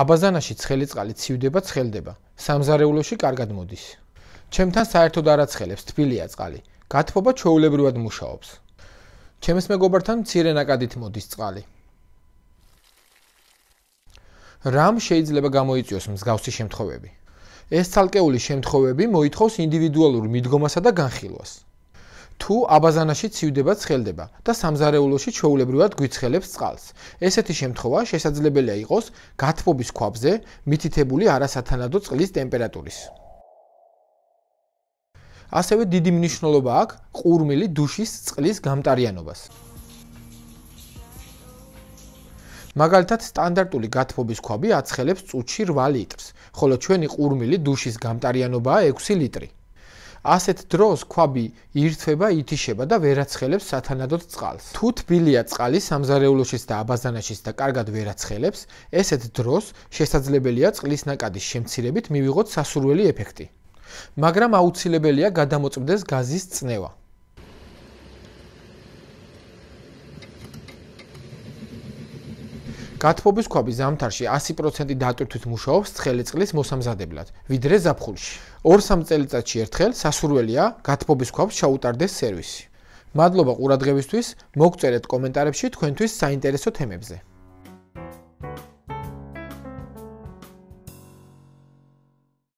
აბაზანაში ცხელი წყალი ცივდება, ცხელდება. სამზარეულოში კარგად მოდის. ჩემთან საერთოდ არაცხელებს თბილია წყალი. გათბობა ჩაულებრივად მუშაობს. ჩემს მეგობართან მცირე ნაკადით მოდის წყალი. რამ შეიძლება გამოიწვიოს მსგავსი შემთხვევები? ეს ცალკეული შემთხვევები მოითხოვს ინდივიდუალურ მიდგომასა და განხილვას. თუ აბაზანაში ცივდება ცხელდება და სამზარეულოში ჩვეულებრივად გვიცხელებს წყალს. ესეთი შემთხვევა შესაძლებელია იყოს გათბობის ქვაბზე მითითებული არასათანადო წყლის ტემპერატურის. ასევე დიდი მნიშვნელობა აქვს ყურმილი დუშის წყლის გამტარიანობას. მაგალითად, სტანდარტული გათბობის ქვაბი აცხელებს წუთში 8 ლიტრს, ხოლო ჩვენი ყურმილი დუშის გამტარიანობაა 6 ლიტრი. ასეთ დროს ქვაბი ირთვება, ითიშება და ვერაცხელებს სათანადოდ წყალს. თუ თბილია წყალი სამზარეულოშიც და აბაზანაშიც და კარგად ვერაცხელებს, ესეთ დროს შესაძლებელია წყლის ნაკადის შემცირებით მივიღოთ სასურველი ეფექტი. მაგრამ აუცილებელია გადამოწმდეს გაზის წნევა. გათბობის ქვაბი ზამთარში 100% დატვირთვით მუშაობს ცხელი წყლის მოსამზადებლად, ვიდრე ზაფხულში. 2-3 წელიწადში ერთხელ სასურველია გათბობის ქვაბს ჩაუტარდეს სერვისი. მადლობა ყურადღებისთვის, მოგწერეთ კომენტარებში თქვენთვის საინტერესო თემებზე.